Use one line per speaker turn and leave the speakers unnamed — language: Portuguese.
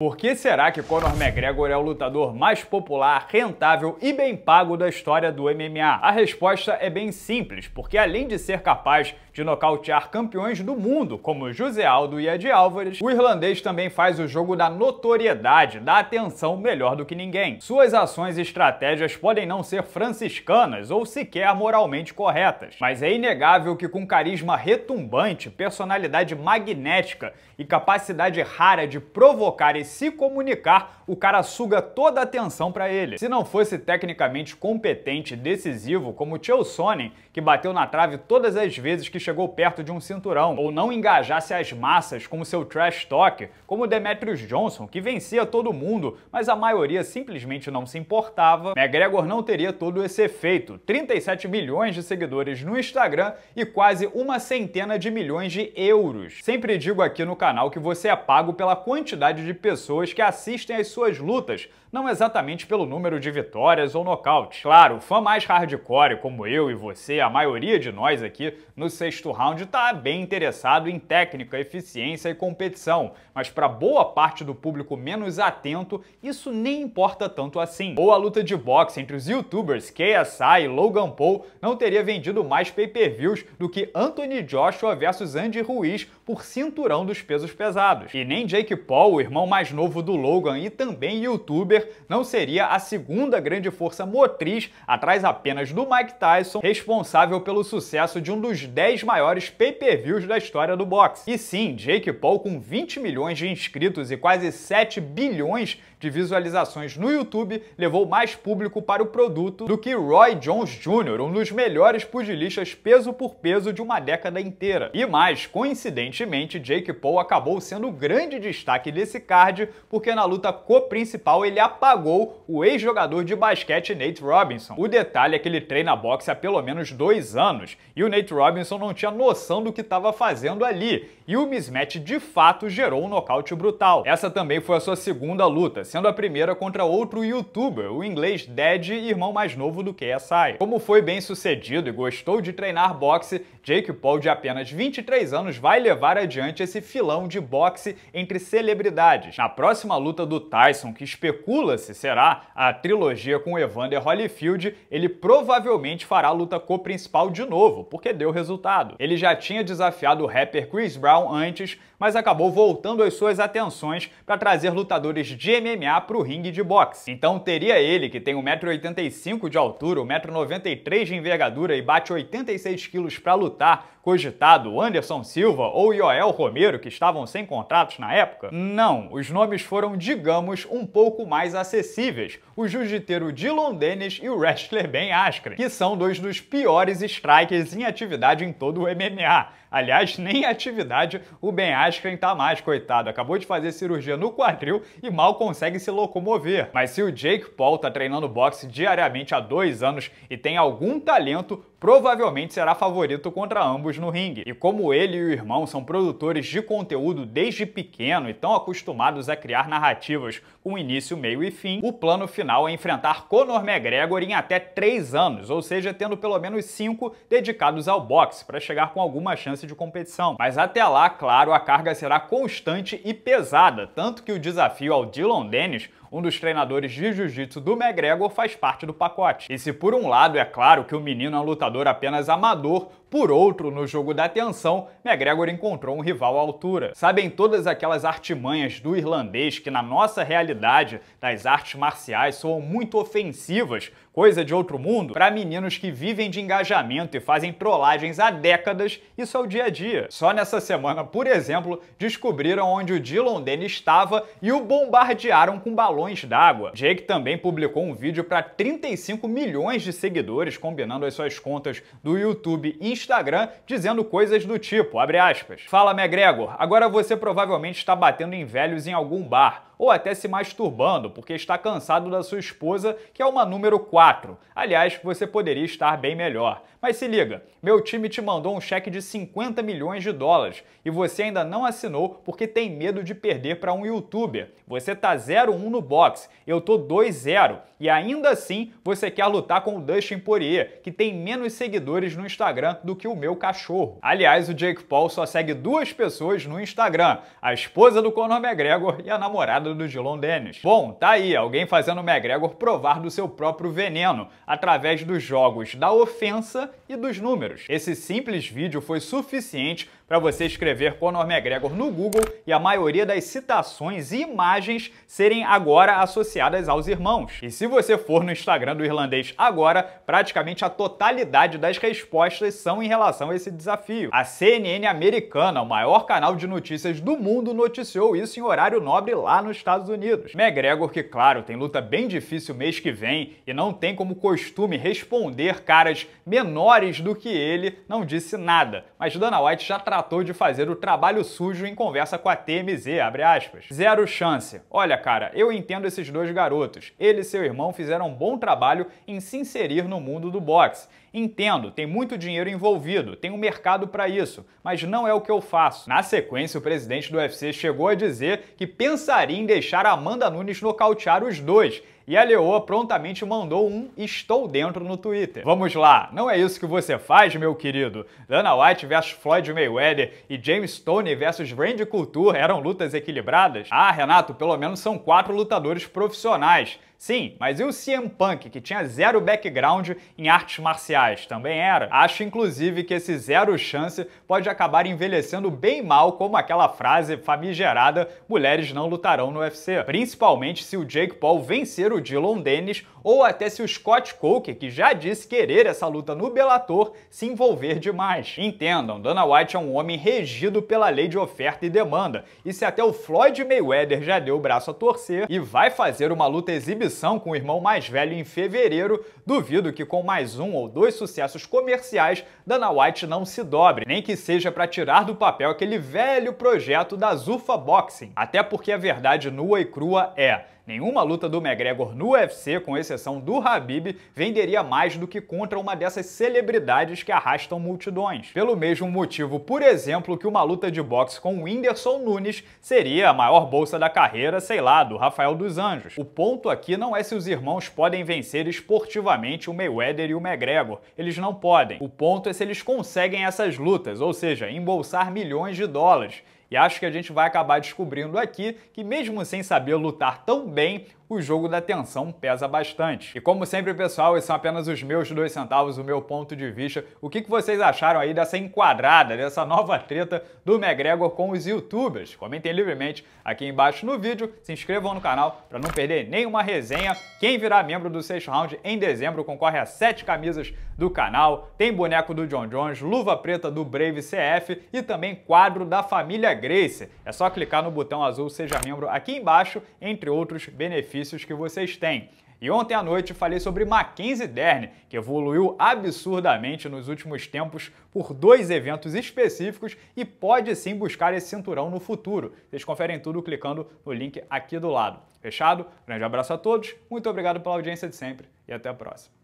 Por que será que Conor McGregor é o lutador mais popular, rentável e bem pago da história do MMA? A resposta é bem simples, porque além de ser capaz de nocautear campeões do mundo, como José Aldo e Ed Álvares, o irlandês também faz o jogo da notoriedade, da atenção melhor do que ninguém. Suas ações e estratégias podem não ser franciscanas ou sequer moralmente corretas, mas é inegável que com carisma retumbante, personalidade magnética e capacidade rara de provocar e se comunicar, o cara suga toda a atenção para ele. Se não fosse tecnicamente competente e decisivo como o Tio Sonnen, que bateu na trave todas as vezes que chegou perto de um cinturão, ou não engajasse as massas com seu trash talk, como Demetrius Johnson, que vencia todo mundo, mas a maioria simplesmente não se importava, McGregor não teria todo esse efeito. 37 milhões de seguidores no Instagram e quase uma centena de milhões de euros. Sempre digo aqui no canal que você é pago pela quantidade de pessoas que assistem às suas lutas, não exatamente pelo número de vitórias ou nocaute. Claro, fã mais hardcore como eu e você, a maioria de nós aqui, no sexto sexto round está bem interessado em técnica, eficiência e competição, mas para boa parte do público menos atento, isso nem importa tanto assim. Ou a luta de boxe entre os youtubers KSI e Logan Paul não teria vendido mais pay-per-views do que Anthony Joshua versus Andy Ruiz por cinturão dos pesos pesados. E nem Jake Paul, o irmão mais novo do Logan e também youtuber, não seria a segunda grande força motriz atrás apenas do Mike Tyson, responsável pelo sucesso de um dos 10 maiores pay-per-views da história do boxe. E sim, Jake Paul com 20 milhões de inscritos e quase 7 bilhões de visualizações no YouTube levou mais público para o produto do que Roy Jones Jr., um dos melhores pugilistas peso por peso de uma década inteira. E mais, coincidentemente, Jake Paul acabou sendo o grande destaque desse card porque na luta co-principal ele apagou o ex-jogador de basquete Nate Robinson. O detalhe é que ele treina boxe há pelo menos dois anos e o Nate Robinson não tinha noção do que estava fazendo ali, e o mismatch de fato gerou um nocaute brutal. Essa também foi a sua segunda luta, sendo a primeira contra outro youtuber, o inglês Dead, irmão mais novo do KSI. Como foi bem sucedido e gostou de treinar boxe, Jake Paul, de apenas 23 anos, vai levar adiante esse filão de boxe entre celebridades. Na próxima luta do Tyson, que especula-se será a trilogia com Evander Holyfield, ele provavelmente fará a luta co-principal de novo, porque deu resultado. Ele já tinha desafiado o rapper Chris Brown antes, mas acabou voltando as suas atenções para trazer lutadores de MMA MMA para o ringue de boxe. Então teria ele, que tem 1,85m de altura, 1,93m de envergadura e bate 86kg para lutar, cogitado Anderson Silva ou Yoel Romero, que estavam sem contratos na época? Não, os nomes foram, digamos, um pouco mais acessíveis. O jiu-jiteiro Dillon Dennis e o wrestler Ben Askren, que são dois dos piores strikers em atividade em todo o MMA. Aliás, nem atividade o Ben Askren tá mais, coitado. Acabou de fazer cirurgia no quadril e mal consegue consegue se locomover. Mas se o Jake Paul está treinando boxe diariamente há dois anos e tem algum talento, provavelmente será favorito contra ambos no ringue. E como ele e o irmão são produtores de conteúdo desde pequeno e estão acostumados a criar narrativas com início, meio e fim, o plano final é enfrentar Conor McGregor em até 3 anos, ou seja, tendo pelo menos 5 dedicados ao boxe, para chegar com alguma chance de competição. Mas até lá, claro, a carga será constante e pesada, tanto que o desafio ao Dylan Dennis um dos treinadores de jiu-jitsu do McGregor faz parte do pacote. E se por um lado é claro que o menino é um lutador apenas amador por outro, no jogo da tensão, McGregor encontrou um rival à altura. Sabem todas aquelas artimanhas do irlandês que na nossa realidade das artes marciais soam muito ofensivas, coisa de outro mundo, para meninos que vivem de engajamento e fazem trollagens há décadas, isso é o dia a dia. Só nessa semana, por exemplo, descobriram onde o Dylan Dennis estava e o bombardearam com balões d'água. Jake também publicou um vídeo para 35 milhões de seguidores, combinando as suas contas do YouTube e Instagram dizendo coisas do tipo, abre aspas. Fala, McGregor, agora você provavelmente está batendo em velhos em algum bar ou até se masturbando porque está cansado da sua esposa, que é uma número 4. Aliás, você poderia estar bem melhor. Mas se liga, meu time te mandou um cheque de 50 milhões de dólares e você ainda não assinou porque tem medo de perder para um youtuber. Você tá 0-1 no boxe, eu tô 2-0 e ainda assim você quer lutar com o Dustin Poirier, que tem menos seguidores no Instagram do que o meu cachorro. Aliás, o Jake Paul só segue duas pessoas no Instagram, a esposa do Conor McGregor e a namorada do Dylan Dennis. Bom, tá aí, alguém fazendo o McGregor provar do seu próprio veneno, através dos jogos da ofensa e dos números. Esse simples vídeo foi suficiente para você escrever Conor McGregor no Google e a maioria das citações e imagens serem agora associadas aos irmãos. E se você for no Instagram do irlandês agora, praticamente a totalidade das respostas são em relação a esse desafio. A CNN americana, o maior canal de notícias do mundo, noticiou isso em horário nobre lá nos Estados Unidos. McGregor, que claro, tem luta bem difícil mês que vem e não tem como costume responder caras menores do que ele, não disse nada. Mas Dana White já trabalha tratou de fazer o trabalho sujo em conversa com a TMZ, abre aspas. Zero chance. Olha, cara, eu entendo esses dois garotos. Ele e seu irmão fizeram um bom trabalho em se inserir no mundo do boxe Entendo, tem muito dinheiro envolvido, tem um mercado para isso, mas não é o que eu faço. Na sequência, o presidente do UFC chegou a dizer que pensaria em deixar Amanda Nunes nocautear os dois. E a Leoa prontamente mandou um estou dentro no Twitter. Vamos lá, não é isso que você faz, meu querido. Dana White versus Floyd Mayweather e James Stone versus Randy Couture eram lutas equilibradas? Ah, Renato, pelo menos são quatro lutadores profissionais. Sim, mas e o CM Punk, que tinha zero background em artes marciais? Também era? Acho, inclusive, que esse zero chance pode acabar envelhecendo bem mal, como aquela frase famigerada: mulheres não lutarão no UFC. Principalmente se o Jake Paul vencer o Dylan Dennis ou até se o Scott Coker, que já disse querer essa luta no Bellator, se envolver demais. Entendam, Dana White é um homem regido pela lei de oferta e demanda, e se até o Floyd Mayweather já deu o braço a torcer e vai fazer uma luta exibição com o irmão mais velho em fevereiro, duvido que com mais um ou dois sucessos comerciais, Dana White não se dobre, nem que seja para tirar do papel aquele velho projeto da Zuffa Boxing. Até porque a verdade nua e crua é Nenhuma luta do McGregor no UFC, com exceção do Habib, venderia mais do que contra uma dessas celebridades que arrastam multidões. Pelo mesmo motivo, por exemplo, que uma luta de boxe com o Whindersson Nunes seria a maior bolsa da carreira, sei lá, do Rafael dos Anjos. O ponto aqui não é se os irmãos podem vencer esportivamente o Mayweather e o McGregor. Eles não podem. O ponto é se eles conseguem essas lutas, ou seja, embolsar milhões de dólares. E acho que a gente vai acabar descobrindo aqui que, mesmo sem saber lutar tão bem, o jogo da tensão pesa bastante. E como sempre, pessoal, esses são apenas os meus dois centavos, o meu ponto de vista. O que vocês acharam aí dessa enquadrada, dessa nova treta do McGregor com os youtubers? Comentem livremente aqui embaixo no vídeo, se inscrevam no canal para não perder nenhuma resenha. Quem virar membro do sexto round em dezembro concorre a sete camisas do canal, tem boneco do John Jones, luva preta do Brave CF e também quadro da família Grace. É só clicar no botão azul Seja Membro aqui embaixo, entre outros benefícios benefícios que vocês têm. E ontem à noite falei sobre Mackenzie Dern, que evoluiu absurdamente nos últimos tempos por dois eventos específicos e pode sim buscar esse cinturão no futuro. Vocês conferem tudo clicando no link aqui do lado. Fechado? Grande abraço a todos, muito obrigado pela audiência de sempre e até a próxima.